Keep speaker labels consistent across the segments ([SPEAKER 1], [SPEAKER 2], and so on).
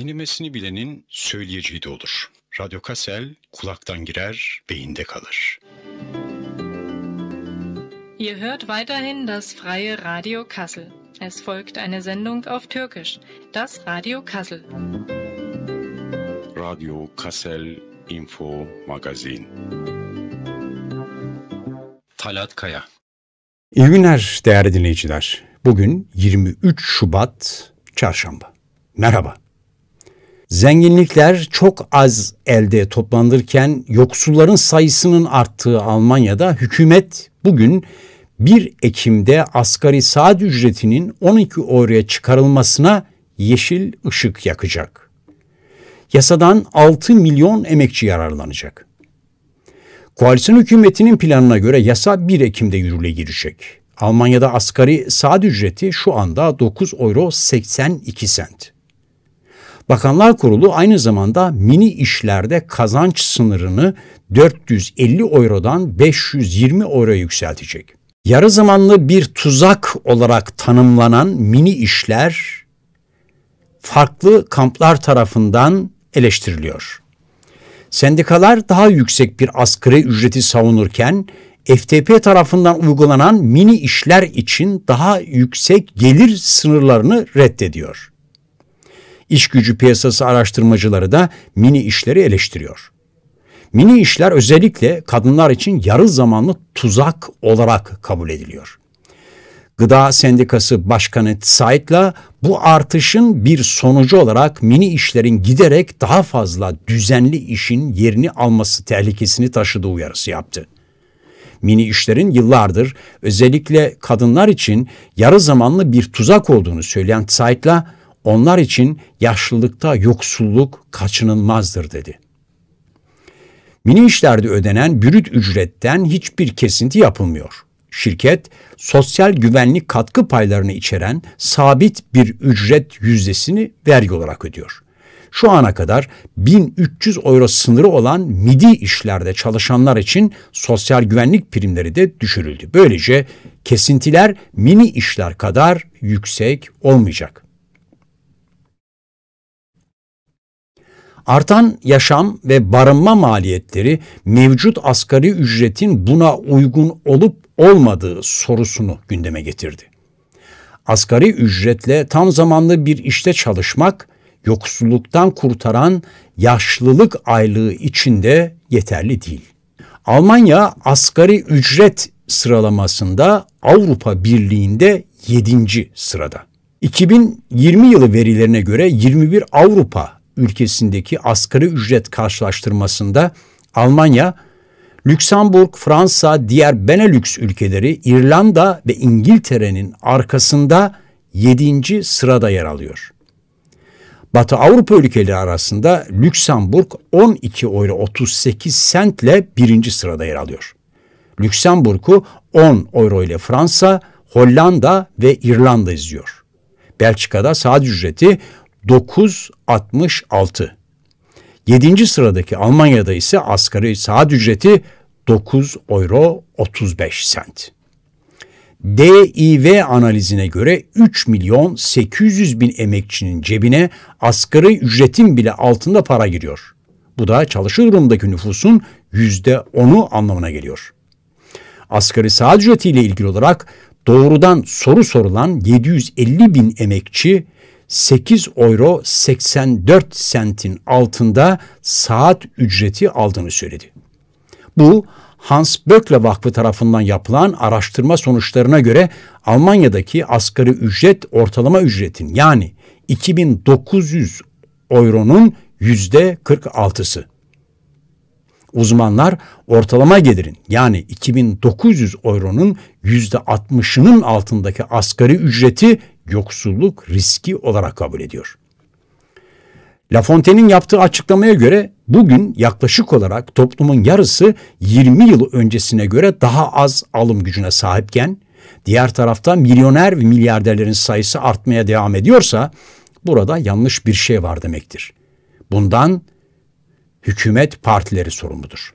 [SPEAKER 1] Dinlemesini bilenin söyleyeceği de olur. Radyo Kasel kulaktan girer, beyinde kalır. Ihr hört weiterhin das freie Radio Kassel. Es folgt eine Sendung auf Türkisch, das Radio Kassel. Radio Kassel Info Magazin. Talat Kaya. İyi günler değerli dinleyiciler. Bugün 23 Şubat Çarşamba. Merhaba. Zenginlikler çok az elde toplanırken yoksulların sayısının arttığı Almanya'da hükümet bugün 1 Ekim'de asgari saat ücretinin 12 euroya çıkarılmasına yeşil ışık yakacak. Yasadan 6 milyon emekçi yararlanacak. Koalisyon hükümetinin planına göre yasa 1 Ekim'de yürürlüğe girecek. Almanya'da asgari saat ücreti şu anda 9 euro 82 sent. Bakanlar Kurulu aynı zamanda mini işlerde kazanç sınırını 450 eurodan 520 euro yükseltecek. Yarı zamanlı bir tuzak olarak tanımlanan mini işler farklı kamplar tarafından eleştiriliyor. Sendikalar daha yüksek bir asgari ücreti savunurken FTP tarafından uygulanan mini işler için daha yüksek gelir sınırlarını reddediyor. İş gücü piyasası araştırmacıları da mini işleri eleştiriyor. Mini işler özellikle kadınlar için yarı zamanlı tuzak olarak kabul ediliyor. Gıda Sendikası Başkanı Said'la bu artışın bir sonucu olarak mini işlerin giderek daha fazla düzenli işin yerini alması tehlikesini taşıdığı uyarısı yaptı. Mini işlerin yıllardır özellikle kadınlar için yarı zamanlı bir tuzak olduğunu söyleyen Said'la onlar için yaşlılıkta yoksulluk kaçınılmazdır dedi. Mini işlerde ödenen bürüt ücretten hiçbir kesinti yapılmıyor. Şirket sosyal güvenlik katkı paylarını içeren sabit bir ücret yüzdesini vergi olarak ödüyor. Şu ana kadar 1300 euro sınırı olan midi işlerde çalışanlar için sosyal güvenlik primleri de düşürüldü. Böylece kesintiler mini işler kadar yüksek olmayacak. Artan yaşam ve barınma maliyetleri mevcut asgari ücretin buna uygun olup olmadığı sorusunu gündeme getirdi. Asgari ücretle tam zamanlı bir işte çalışmak yoksulluktan kurtaran yaşlılık aylığı içinde yeterli değil. Almanya asgari ücret sıralamasında Avrupa Birliği'nde 7. sırada. 2020 yılı verilerine göre 21 Avrupa ülkesindeki asgari ücret karşılaştırmasında Almanya, Lüksemburg, Fransa, diğer Benelux ülkeleri, İrlanda ve İngiltere'nin arkasında 7. sırada yer alıyor. Batı Avrupa ülkeleri arasında Lüksemburg 12 euro 38 sentle birinci sırada yer alıyor. Lüksemburg'u 10 euro ile Fransa, Hollanda ve İrlanda izliyor. Belçika'da saat ücreti 9.66. 7. sıradaki Almanya'da ise asgari saat ücreti 9 euro 35 sent. DİV analizine göre 3 milyon 800 bin emekçinin cebine asgari ücretin bile altında para giriyor. Bu da çalışır durumdaki nüfusun %10'u anlamına geliyor. Asgari saat ücretiyle ilgili olarak doğrudan soru sorulan 750 bin emekçi 8 euro 84 sentin altında saat ücreti aldığını söyledi. Bu Hans Böckle Vakfı tarafından yapılan araştırma sonuçlarına göre Almanya'daki asgari ücret ortalama ücretin yani 2900 euronun yüzde 46'sı. Uzmanlar ortalama gelirin yani 2900 euronun yüzde %60'ının altındaki asgari ücreti yoksulluk riski olarak kabul ediyor. La Fontaine'in yaptığı açıklamaya göre bugün yaklaşık olarak toplumun yarısı 20 yıl öncesine göre daha az alım gücüne sahipken diğer tarafta milyoner ve milyarderlerin sayısı artmaya devam ediyorsa burada yanlış bir şey var demektir. Bundan hükümet partileri sorumludur.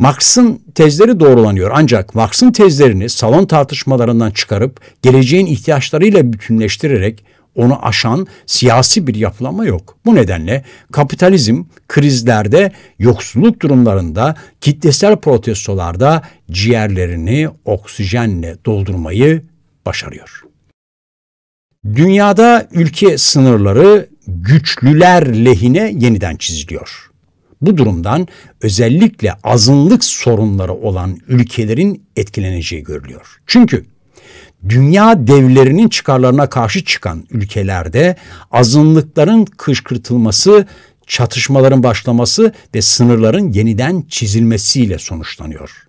[SPEAKER 1] Marx'ın tezleri doğrulanıyor ancak Marx'ın tezlerini salon tartışmalarından çıkarıp geleceğin ihtiyaçlarıyla bütünleştirerek onu aşan siyasi bir yapılama yok. Bu nedenle kapitalizm krizlerde, yoksulluk durumlarında, kitlesel protestolarda ciğerlerini oksijenle doldurmayı başarıyor. Dünyada ülke sınırları güçlüler lehine yeniden çiziliyor. Bu durumdan özellikle azınlık sorunları olan ülkelerin etkileneceği görülüyor. Çünkü dünya devlerinin çıkarlarına karşı çıkan ülkelerde azınlıkların kışkırtılması, çatışmaların başlaması ve sınırların yeniden çizilmesiyle sonuçlanıyor.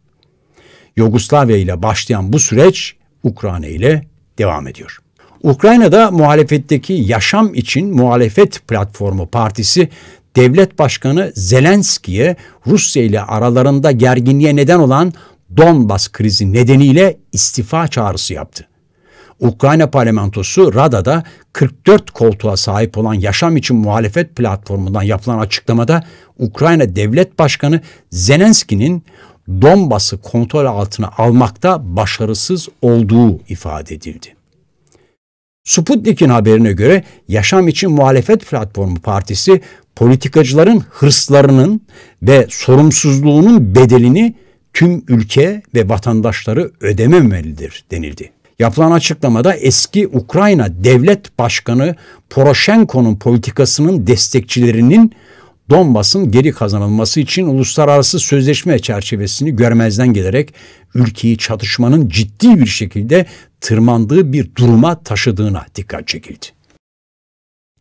[SPEAKER 1] Yugoslavya ile başlayan bu süreç Ukrayna ile devam ediyor. Ukrayna'da muhalefetteki yaşam için muhalefet platformu partisi devlet başkanı Zelenski'ye Rusya ile aralarında gerginliğe neden olan Donbas krizi nedeniyle istifa çağrısı yaptı. Ukrayna parlamentosu Rada'da 44 koltuğa sahip olan Yaşam İçin Muhalefet platformundan yapılan açıklamada Ukrayna Devlet Başkanı Zelenski'nin Donbas'ı kontrol altına almakta başarısız olduğu ifade edildi. Sputnik'in haberine göre Yaşam İçin Muhalefet Platformu Partisi politikacıların hırslarının ve sorumsuzluğunun bedelini tüm ülke ve vatandaşları ödememelidir denildi. Yapılan açıklamada eski Ukrayna Devlet Başkanı Poroshenko'nun politikasının destekçilerinin Donbas'ın geri kazanılması için uluslararası sözleşme çerçevesini görmezden gelerek ülkeyi çatışmanın ciddi bir şekilde tırmandığı bir duruma taşıdığına dikkat çekildi.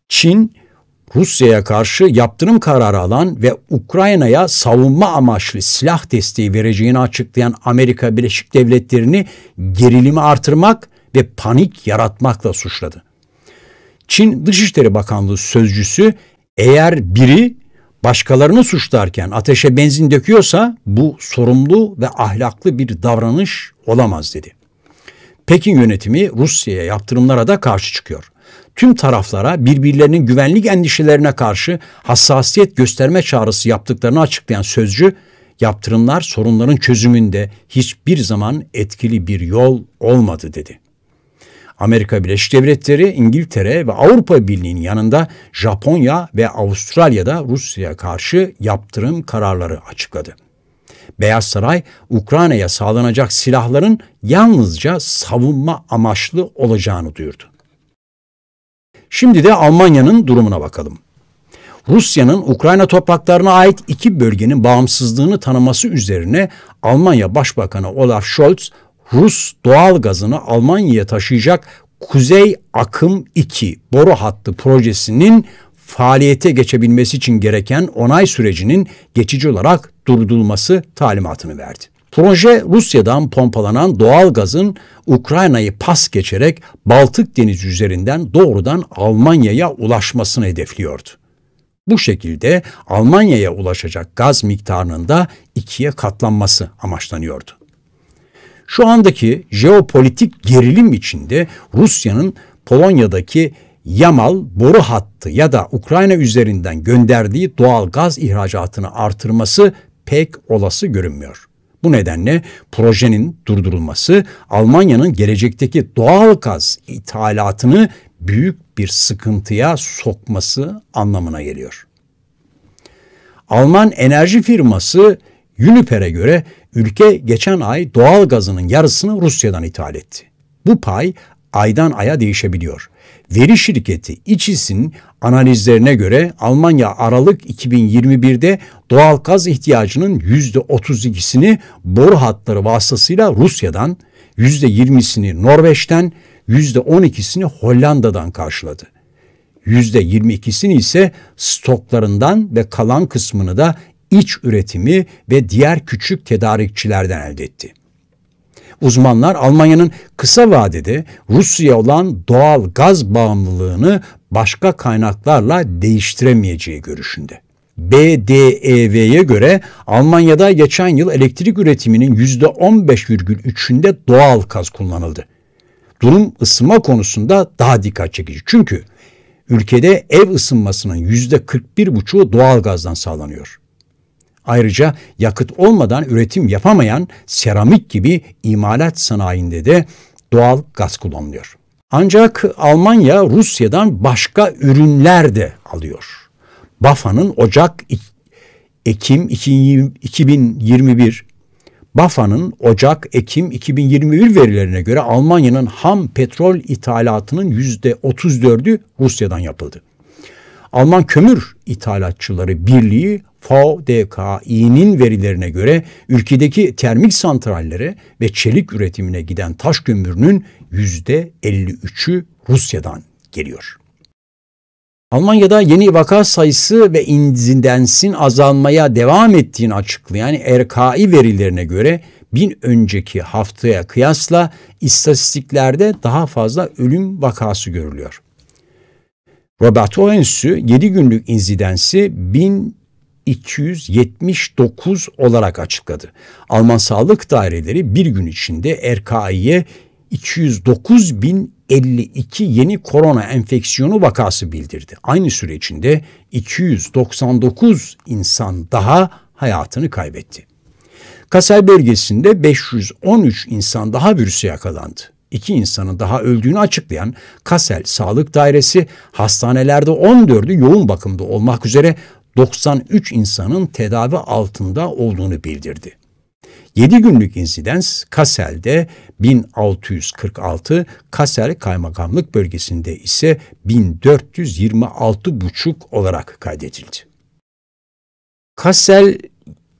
[SPEAKER 1] Çin Rusya'ya karşı yaptırım kararı alan ve Ukrayna'ya savunma amaçlı silah desteği vereceğini açıklayan Amerika Birleşik Devletleri'ni gerilimi artırmak ve panik yaratmakla suçladı. Çin Dışişleri Bakanlığı sözcüsü eğer biri başkalarını suçlarken ateşe benzin döküyorsa bu sorumlu ve ahlaklı bir davranış olamaz dedi. Pekin yönetimi Rusya'ya yaptırımlara da karşı çıkıyor tüm taraflara birbirlerinin güvenlik endişelerine karşı hassasiyet gösterme çağrısı yaptıklarını açıklayan sözcü, yaptırımlar sorunların çözümünde hiçbir zaman etkili bir yol olmadı dedi. Amerika Birleşik Devletleri, İngiltere ve Avrupa Birliği'nin yanında Japonya ve Avustralya'da Rusya'ya karşı yaptırım kararları açıkladı. Beyaz Saray, Ukrayna'ya sağlanacak silahların yalnızca savunma amaçlı olacağını duyurdu. Şimdi de Almanya'nın durumuna bakalım. Rusya'nın Ukrayna topraklarına ait iki bölgenin bağımsızlığını tanıması üzerine Almanya Başbakanı Olaf Scholz, Rus doğal gazını Almanya'ya taşıyacak Kuzey Akım 2 boru hattı projesinin faaliyete geçebilmesi için gereken onay sürecinin geçici olarak durdurulması talimatını verdi. Proje Rusya'dan pompalanan doğal gazın Ukrayna'yı pas geçerek Baltık Denizi üzerinden doğrudan Almanya'ya ulaşmasını hedefliyordu. Bu şekilde Almanya'ya ulaşacak gaz miktarının da ikiye katlanması amaçlanıyordu. Şu andaki jeopolitik gerilim içinde Rusya'nın Polonya'daki Yamal boru hattı ya da Ukrayna üzerinden gönderdiği doğal gaz ihracatını artırması pek olası görünmüyor. Bu nedenle projenin durdurulması Almanya'nın gelecekteki doğal gaz ithalatını büyük bir sıkıntıya sokması anlamına geliyor. Alman enerji firması Uniper'e göre ülke geçen ay doğal gazının yarısını Rusya'dan ithal etti. Bu pay aydan aya değişebiliyor. Veri şirketi İçis'in analizlerine göre Almanya Aralık 2021'de doğal gaz ihtiyacının %32'sini boru hatları vasıtasıyla Rusya'dan, %20'sini Norveç'ten, %12'sini Hollanda'dan karşıladı. %22'sini ise stoklarından ve kalan kısmını da iç üretimi ve diğer küçük tedarikçilerden elde etti uzmanlar Almanya'nın kısa vadede Rusya olan doğal gaz bağımlılığını başka kaynaklarla değiştiremeyeceği görüşünde. BDEV'ye göre Almanya'da geçen yıl elektrik üretiminin %15,3'ünde doğal gaz kullanıldı. Durum ısınma konusunda daha dikkat çekici. Çünkü ülkede ev ısınmasının %41,5'u doğal gazdan sağlanıyor. Ayrıca yakıt olmadan üretim yapamayan seramik gibi imalat sanayinde de doğal gaz kullanılıyor. Ancak Almanya Rusya'dan başka ürünler de alıyor. BAFA'nın Ocak Ekim 2021 BAFA'nın Ocak-Ekim 2021 verilerine göre Almanya'nın ham petrol ithalatının %34'ü Rusya'dan yapıldı. Alman Kömür İthalatçıları Birliği VDKİ'nin verilerine göre ülkedeki termik santrallere ve çelik üretimine giden taş kömürünün %53'ü Rusya'dan geliyor. Almanya'da yeni vaka sayısı ve inzidensin azalmaya devam ettiğini açıklayan RKI verilerine göre bin önceki haftaya kıyasla istatistiklerde daha fazla ölüm vakası görülüyor. Robert Orens'ü 7 günlük inzidensi 1279 olarak açıkladı. Alman sağlık daireleri bir gün içinde RKI'ye 209.052 yeni korona enfeksiyonu vakası bildirdi. Aynı süre içinde 299 insan daha hayatını kaybetti. Kasay bölgesinde 513 insan daha virüse yakalandı iki insanın daha öldüğünü açıklayan Kassel Sağlık Dairesi hastanelerde 14'ü yoğun bakımda olmak üzere 93 insanın tedavi altında olduğunu bildirdi. 7 günlük insidans Kassel'de 1646, Kassel Kaymakamlık bölgesinde ise 1426,5 olarak kaydedildi. Kassel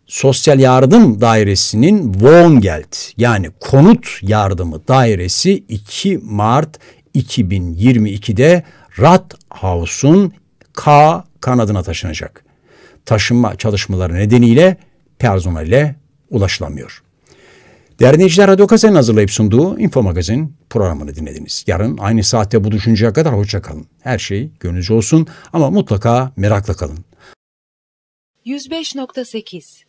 [SPEAKER 1] Sosyal Yardım Dairesi'nin Wohngeld yani konut yardımı dairesi 2 Mart 2022'de Rathhaus'un K kanadına taşınacak. Taşınma çalışmaları nedeniyle personele ulaşılamıyor. Değerli dinleyiciler Radyo Kase'nin hazırlayıp sunduğu Info Magazin programını dinlediniz. Yarın aynı saatte bu düşünceye kadar hoşça kalın. Her şey gönlünüzce olsun ama mutlaka merakla kalın. 105.8